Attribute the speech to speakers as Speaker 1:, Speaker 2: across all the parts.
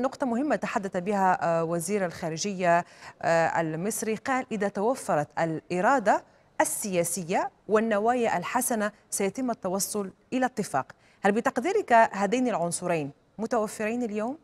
Speaker 1: نقطة مهمة تحدث بها آه، وزير الخارجية آه، المصري قال إذا توفرت الإرادة السياسية والنوايا الحسنة سيتم التوصل إلى اتفاق هل بتقديرك هذين العنصرين متوفرين اليوم؟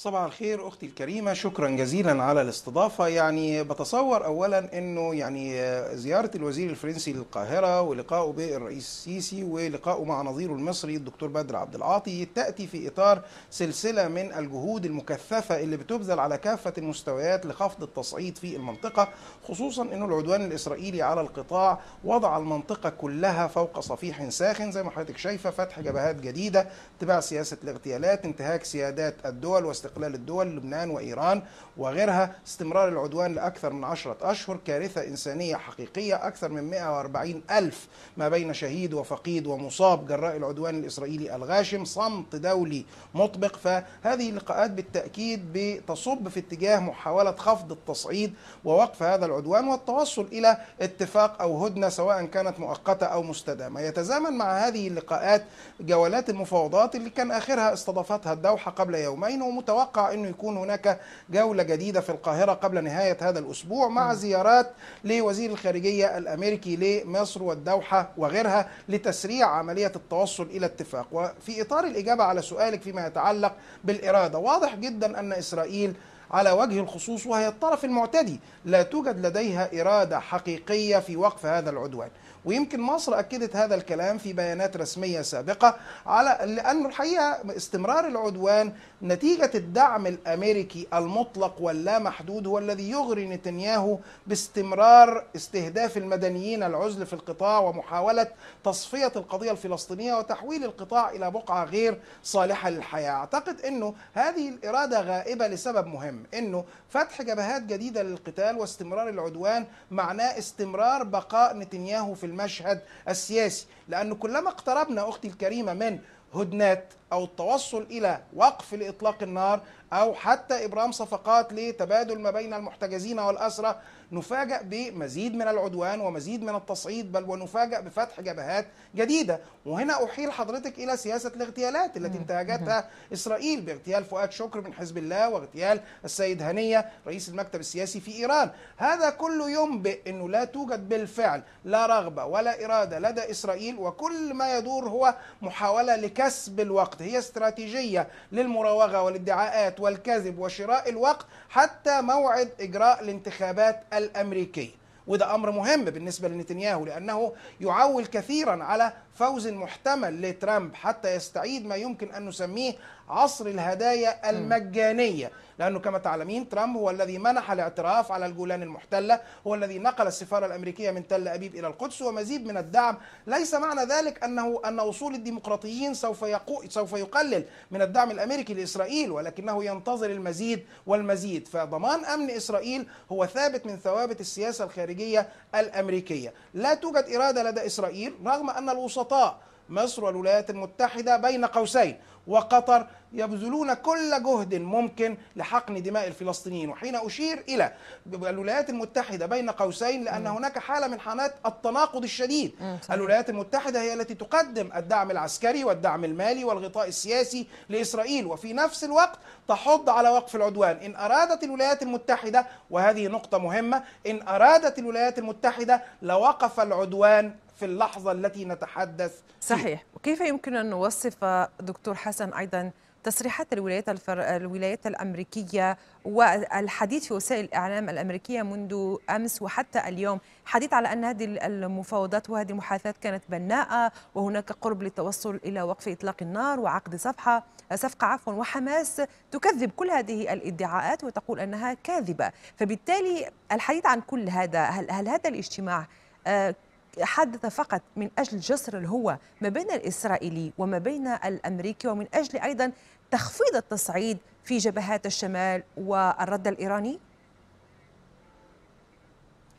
Speaker 2: صباح الخير اختي الكريمه شكرا جزيلا على الاستضافه يعني بتصور اولا انه يعني زياره الوزير الفرنسي للقاهره ولقائه بالرئيس السيسي ولقائه مع نظيره المصري الدكتور بدر عبد العاطي تاتي في اطار سلسله من الجهود المكثفه اللي بتبذل على كافه المستويات لخفض التصعيد في المنطقه خصوصا انه العدوان الاسرائيلي على القطاع وضع المنطقه كلها فوق صفيح ساخن زي ما حضرتك شايفه فتح جبهات جديده اتباع سياسه الاغتيالات انتهاك سيادات الدول واستخدام استقلال الدول لبنان وإيران وغيرها استمرار العدوان لأكثر من عشرة أشهر كارثة إنسانية حقيقية أكثر من 140 ألف ما بين شهيد وفقيد ومصاب جراء العدوان الإسرائيلي الغاشم صمت دولي مطبق فهذه اللقاءات بالتأكيد بتصب في اتجاه محاولة خفض التصعيد ووقف هذا العدوان والتوصل إلى اتفاق أو هدنة سواء كانت مؤقتة أو مستدامة يتزامن مع هذه اللقاءات جولات المفاوضات اللي كان آخرها استضافتها الدوحة قبل يومين ومتوقع يتوقع انه يكون هناك جوله جديده في القاهره قبل نهايه هذا الاسبوع مع زيارات لوزير الخارجيه الامريكي لمصر والدوحه وغيرها لتسريع عمليه التوصل الى اتفاق وفي اطار الاجابه على سؤالك فيما يتعلق بالاراده واضح جدا ان اسرائيل على وجه الخصوص وهي الطرف المعتدي لا توجد لديها إرادة حقيقية في وقف هذا العدوان ويمكن مصر أكدت هذا الكلام في بيانات رسمية سابقة على لأن الحقيقة استمرار العدوان نتيجة الدعم الأمريكي المطلق واللا محدود هو الذي يغري نتنياهو باستمرار استهداف المدنيين العزل في القطاع ومحاولة تصفية القضية الفلسطينية وتحويل القطاع إلى بقعة غير صالحة للحياة أعتقد أنه هذه الإرادة غائبة لسبب مهم انه فتح جبهات جديده للقتال واستمرار العدوان معناه استمرار بقاء نتنياهو في المشهد السياسي لانه كلما اقتربنا اختي الكريمه من هدنات او التوصل الى وقف لاطلاق النار أو حتى إبرام صفقات لتبادل ما بين المحتجزين والاسرى نفاجأ بمزيد من العدوان ومزيد من التصعيد بل ونفاجأ بفتح جبهات جديدة وهنا أحيل حضرتك إلى سياسة الاغتيالات التي انتهجتها إسرائيل باغتيال فؤاد شكر من حزب الله واغتيال السيد هنية رئيس المكتب السياسي في إيران هذا كله ينبئ أنه لا توجد بالفعل لا رغبة ولا إرادة لدى إسرائيل وكل ما يدور هو محاولة لكسب الوقت هي استراتيجية للمراوغة والادعاءات والكذب وشراء الوقت حتى موعد إجراء الانتخابات الأمريكية وده امر مهم بالنسبه لنتنياهو لانه يعول كثيرا على فوز محتمل لترامب حتى يستعيد ما يمكن ان نسميه عصر الهدايا المجانيه لانه كما تعلمين ترامب هو الذي منح الاعتراف على الجولان المحتله هو الذي نقل السفاره الامريكيه من تل ابيب الى القدس ومزيد من الدعم ليس معنى ذلك انه ان وصول الديمقراطيين سوف يقو سوف يقلل من الدعم الامريكي لاسرائيل ولكنه ينتظر المزيد والمزيد فضمان امن اسرائيل هو ثابت من ثوابت السياسه الخارجيه الخارجية الأمريكية لا توجد إرادة لدى إسرائيل رغم أن الوسطاء مصر والولايات المتحدة بين قوسين وقطر يبذلون كل جهد ممكن لحقن دماء الفلسطينيين وحين أشير إلى الولايات المتحدة بين قوسين لأن م. هناك حالة من حالات التناقض الشديد م. الولايات المتحدة هي التي تقدم الدعم العسكري والدعم المالي والغطاء السياسي لإسرائيل وفي نفس الوقت تحض على وقف العدوان إن أرادت الولايات المتحدة وهذه نقطة مهمة إن أرادت الولايات المتحدة لوقف العدوان
Speaker 1: في اللحظة التي نتحدث صحيح وكيف يمكن أن نوصف دكتور حسن أيضا تصريحات الولايات الفر... الولايات الامريكيه والحديث في وسائل الاعلام الامريكيه منذ امس وحتى اليوم، حديث على ان هذه المفاوضات وهذه المحادثات كانت بناءه وهناك قرب للتوصل الى وقف اطلاق النار وعقد صفحه صفقه عفوا وحماس تكذب كل هذه الادعاءات وتقول انها كاذبه، فبالتالي الحديث عن كل هذا هل, هل هذا الاجتماع آه، حدث فقط من أجل جسر الهوة ما بين الإسرائيلي وما بين الأمريكي ومن أجل أيضا تخفيض التصعيد في جبهات الشمال والرد الإيراني؟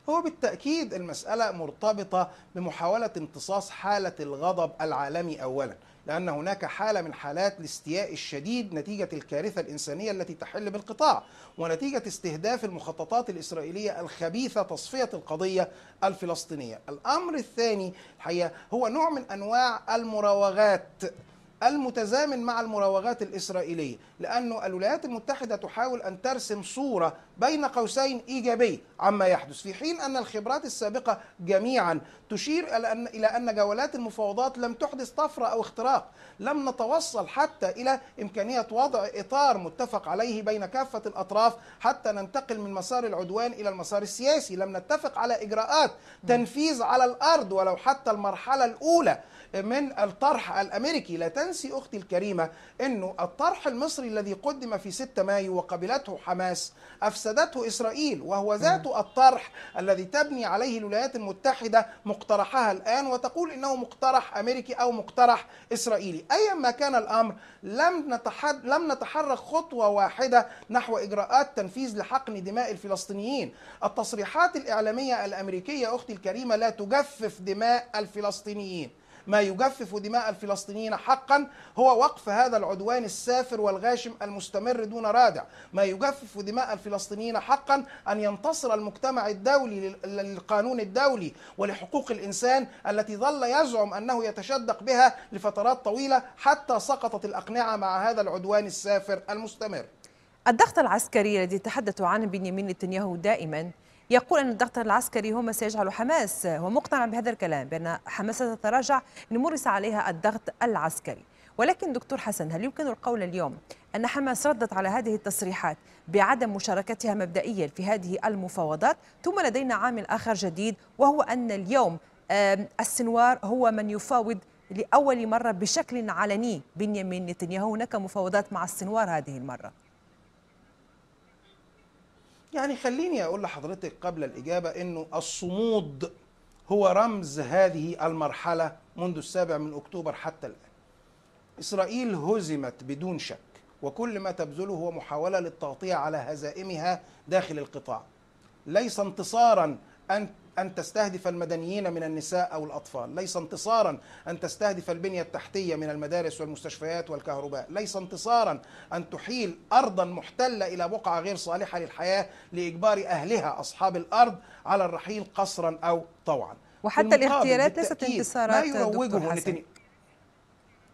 Speaker 2: هو بالتأكيد المسألة مرتبطة بمحاولة امتصاص حالة الغضب العالمي أولا لأن هناك حالة من حالات الاستياء الشديد نتيجة الكارثة الإنسانية التي تحل بالقطاع ونتيجة استهداف المخططات الإسرائيلية الخبيثة تصفية القضية الفلسطينية الأمر الثاني الحقيقة هو نوع من أنواع المراوغات المتزامن مع المراوغات الإسرائيلية لأنه الولايات المتحدة تحاول أن ترسم صورة بين قوسين إيجابية عما يحدث في حين أن الخبرات السابقة جميعا تشير إلى أن جولات المفاوضات لم تحدث طفرة أو اختراق لم نتوصل حتى إلى إمكانية وضع إطار متفق عليه بين كافة الأطراف حتى ننتقل من مسار العدوان إلى المسار السياسي لم نتفق على إجراءات تنفيذ على الأرض ولو حتى المرحلة الأولى من الطرح الأمريكي لا تنسى تنسي أختي الكريمة أنه الطرح المصري الذي قدم في 6 مايو وقبلته حماس أفسدته إسرائيل وهو ذات الطرح الذي تبني عليه الولايات المتحدة مقترحها الآن وتقول إنه مقترح أمريكي أو مقترح إسرائيلي أيا ما كان الأمر لم, نتحد لم نتحرك خطوة واحدة نحو إجراءات تنفيذ لحقن دماء الفلسطينيين التصريحات الإعلامية الأمريكية أختي الكريمة لا تجفف دماء الفلسطينيين ما يجفف دماء الفلسطينيين حقا هو وقف هذا العدوان السافر والغاشم المستمر دون رادع ما يجفف دماء الفلسطينيين حقا أن ينتصر المجتمع الدولي للقانون الدولي ولحقوق الإنسان التي ظل يزعم أنه يتشدق بها لفترات طويلة حتى سقطت الأقنعة مع هذا العدوان السافر المستمر
Speaker 1: الضغط العسكري الذي تحدث عنه بنيامين نتنياهو دائما يقول أن الضغط العسكري هو ما سيجعل حماس ومقتنع بهذا الكلام بأن حماس ستتراجع إن مورس عليها الضغط العسكري ولكن دكتور حسن هل يمكن القول اليوم أن حماس ردت على هذه التصريحات بعدم مشاركتها مبدئيا في هذه المفاوضات ثم لدينا عامل آخر جديد وهو أن اليوم السنوار هو من يفاوض لأول مرة بشكل علني بنيامين نتنياهو هناك مفاوضات مع السنوار هذه المرة
Speaker 2: يعني خليني اقول لحضرتك قبل الاجابه انه الصمود هو رمز هذه المرحله منذ السابع من اكتوبر حتى الان. اسرائيل هزمت بدون شك وكل ما تبذله هو محاوله للتغطيه على هزائمها داخل القطاع. ليس انتصارا ان أن تستهدف المدنيين من النساء أو الأطفال ليس انتصارا أن تستهدف البنية التحتية من المدارس والمستشفيات والكهرباء ليس انتصارا أن تحيل أرضا محتلة إلى بقعة غير صالحة للحياة لإجبار أهلها أصحاب الأرض على الرحيل قصرا أو طوعا وحتى الاغتيالات ليست انتصارات ما يروجه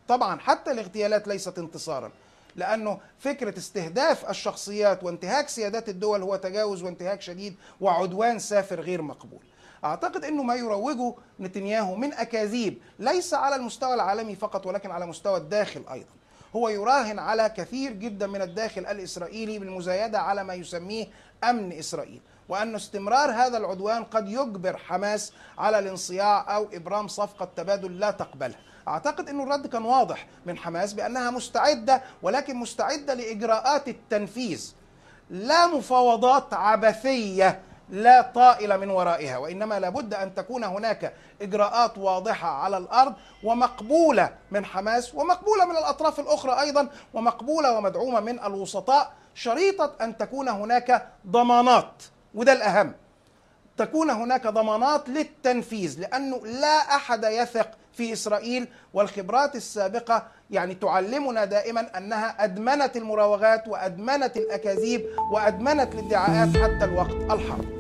Speaker 2: طبعا حتى الاغتيالات ليست انتصارا لأنه فكرة استهداف الشخصيات وانتهاك سيادات الدول هو تجاوز وانتهاك شديد وعدوان سافر غير مقبول اعتقد انه ما يروجه نتنياهو من اكاذيب ليس على المستوى العالمي فقط ولكن على مستوى الداخل ايضا هو يراهن على كثير جدا من الداخل الاسرائيلي بالمزايده على ما يسميه امن اسرائيل وأن استمرار هذا العدوان قد يجبر حماس على الانصياع أو إبرام صفقة تبادل لا تقبلها اعتقد أن الرد كان واضح من حماس بانها مستعده ولكن مستعده لاجراءات التنفيذ لا مفاوضات عبثيه لا طائل من ورائها وانما لابد ان تكون هناك اجراءات واضحه على الارض ومقبوله من حماس ومقبوله من الاطراف الاخرى ايضا ومقبوله ومدعومه من الوسطاء شريطه ان تكون هناك ضمانات وده الأهم تكون هناك ضمانات للتنفيذ لأنه لا أحد يثق في إسرائيل والخبرات السابقة يعني تعلمنا دائما أنها أدمنت المراوغات وأدمنت الأكاذيب وأدمنت الادعاءات حتى الوقت الحرب